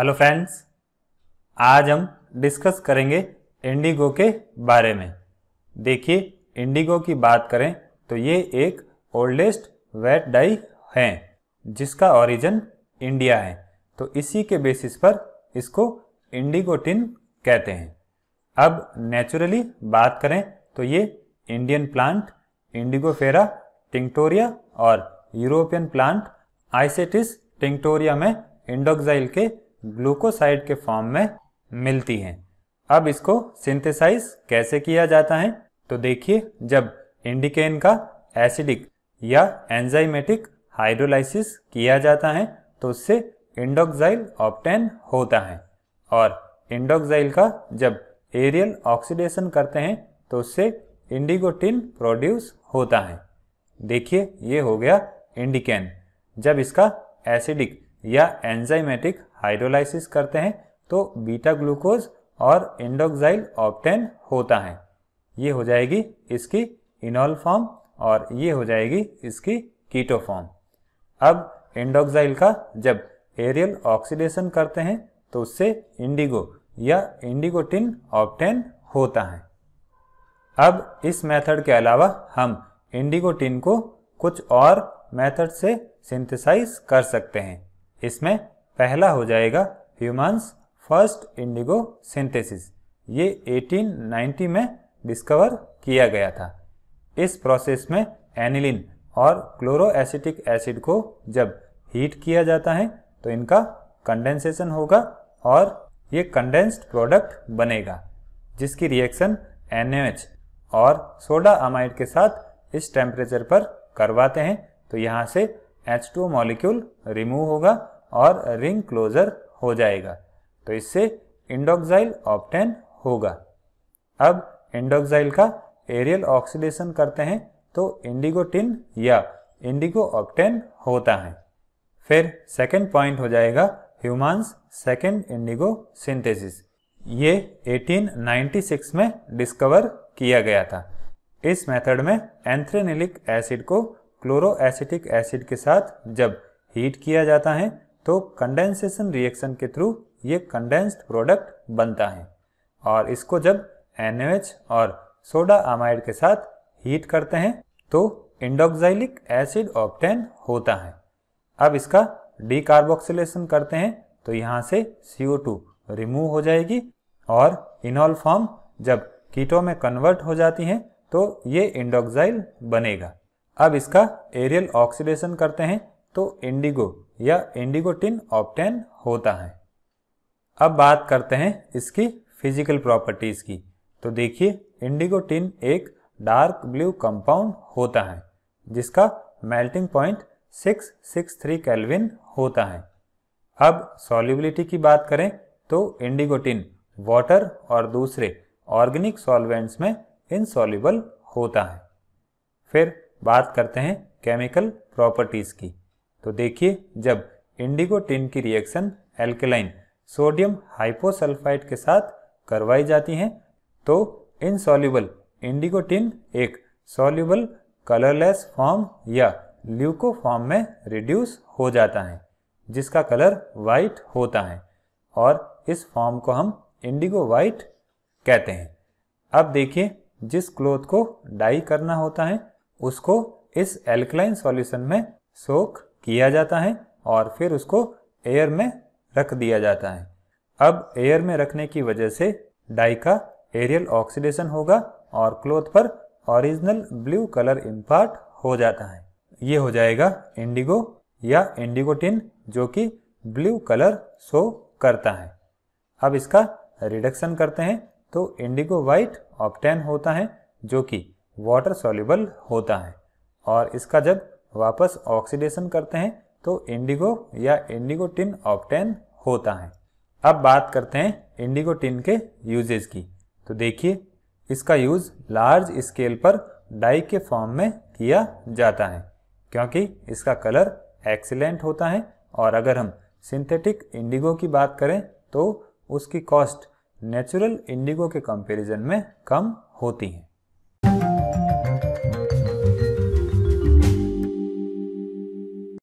hello friends आज हम discuss करेंगे इंडिगो के बारे में देखिए इंडिगो की बात करें तो ये एक ओल्डेस्ट वेट डाई है जिसका ओरिजिन इंडिया है तो इसी के बेसिस पर इसको इंडिगो टिन कहते हैं अब नेचुरली बात करें तो ये इंडियन प्लांट इंडिगोफेरा टिंक्टोरिया और यूरोपियन प्लांट आइसेटिस टिंक्टोरिया में इंडोक्साइल के ग्लूकोसाइड के फॉर्म में मिलती हैं अब इसको सिंथेसाइज कैसे किया जाता है तो देखिए जब इंडिकेन का एसिडिक या एंजाइमेटिक हाइड्रोलाइसिस किया जाता है तो उससे इंडोक्साइल ऑप्टेन होता है और इंडोक्साइल का जब एरियल ऑक्सीडेशन करते हैं तो उससे इंडिगोटिन प्रोड्यूस होता है देखिए ये हो गया इंडिकेन जब इसका एसिडिक या एंजाइमेटिक हाइड्रोलाइसिस करते हैं तो बीटा ग्लूकोज और इंडोक्साइल ऑप्टेन होता है ये हो जाएगी इसकी इनॉल फॉर्म और ये हो जाएगी इसकी कीटो फॉर्म अब इंडोक्साइल का जब एरियल ऑक्सीडेशन करते हैं तो उससे इंडिगो या इंडिगोटिन ऑप्टेन होता है अब इस मेथड के अलावा हम इंडिगोटिन को कुछ और मेथड से सिंथेसाइज कर सकते हैं इसमें पहला हो जाएगा ह्यूमंस फर्स्ट इंडिगो सिंथेसिस ये 1890 में डिस्कवर किया गया था इस प्रोसेस में एनिलिन और क्लोरोएसिटिक एसिड को जब हीट किया जाता है तो इनका कंडेंसेशन होगा और ये कंडेंस्ड प्रोडक्ट बनेगा जिसकी रिएक्शन NaOH और सोडा अमाइड के साथ इस टेम्परेचर पर करवाते हैं तो यहाँ से H2O मॉलिक्यूल रिमूव होगा और रिंग क्लोजर हो जाएगा तो इससे इंडोक्साइल ऑप्टेन होगा अब इंडोक्साइल का एरियल ऑक्सीडेशन करते हैं तो इंडिगोटिन या इंडिगो ऑप्टेन होता है फिर सेकेंड पॉइंट हो जाएगा ह्यूमांस सेकेंड इंडिगो सिंथेसिस ये 1896 में डिस्कवर किया गया था इस मेथड में एंथ्रेनिलिक एसिड को क्लोरोएसिटिक एसिड के साथ जब हीट किया जाता है तो कंडेंसेशन रिएक्शन के थ्रू ये कंडेंस्ड प्रोडक्ट बनता है और इसको जब एन और सोडा अमाइड के साथ हीट करते हैं तो इंडोक्साइलिक एसिड ऑप्टेन होता है अब इसका डिकार्बोक्सिलेशन करते हैं तो यहाँ से CO2 रिमूव हो जाएगी और इनॉल फॉर्म जब कीटो में कन्वर्ट हो जाती हैं तो ये इंडोक्साइल बनेगा अब इसका एरियल ऑक्सीडेशन करते हैं तो इंडिगो या इंडिगो टिन ऑप्टेन होता है अब बात करते हैं इसकी फिजिकल प्रॉपर्टीज़ की तो देखिए इंडिगो टिन एक डार्क ब्लू कंपाउंड होता है जिसका मेल्टिंग पॉइंट 663 केल्विन होता है अब सॉल्युबिलिटी की बात करें तो इंडिगोटिन वाटर और दूसरे ऑर्गेनिक सॉल्वेंट्स में इनसॉल्युबल होता है फिर बात करते हैं केमिकल प्रॉपर्टीज़ की तो देखिए जब इंडिगो टिन की रिएक्शन एल्केलाइन सोडियम हाइपोसल्फाइड के साथ करवाई जाती हैं तो इनसॉल्यूबल इंडिगो टिन एक सॉल्यूबल कलरलेस फॉर्म या ल्यूको फॉर्म में रिड्यूस हो जाता है जिसका कलर वाइट होता है और इस फॉर्म को हम इंडिगो वाइट कहते हैं अब देखिए जिस क्लोथ को डाई करना होता है उसको इस एल्कलाइन सॉल्यूशन में सोख किया जाता है और फिर उसको एयर में रख दिया जाता है अब एयर में रखने की वजह से डाई का एरियल ऑक्सीडेशन होगा और क्लोथ पर ओरिजिनल ब्लू कलर इम्पार्ट हो जाता है ये हो जाएगा इंडिगो या इंडिगोटिन जो कि ब्लू कलर शो करता है अब इसका रिडक्शन करते हैं तो इंडिगो वाइट ऑप्टेन होता है जो कि वाटर सॉल्यूबल होता है और इसका जब वापस ऑक्सीडेशन करते हैं तो इंडिगो या इंडिगो टिन होता है अब बात करते हैं इंडिगो टिन के यूजेज की तो देखिए इसका यूज़ लार्ज स्केल पर डाई के फॉर्म में किया जाता है क्योंकि इसका कलर एक्सीलेंट होता है और अगर हम सिंथेटिक इंडिगो की बात करें तो उसकी कॉस्ट नेचुरल इंडिगो के कंपैरिजन में कम होती है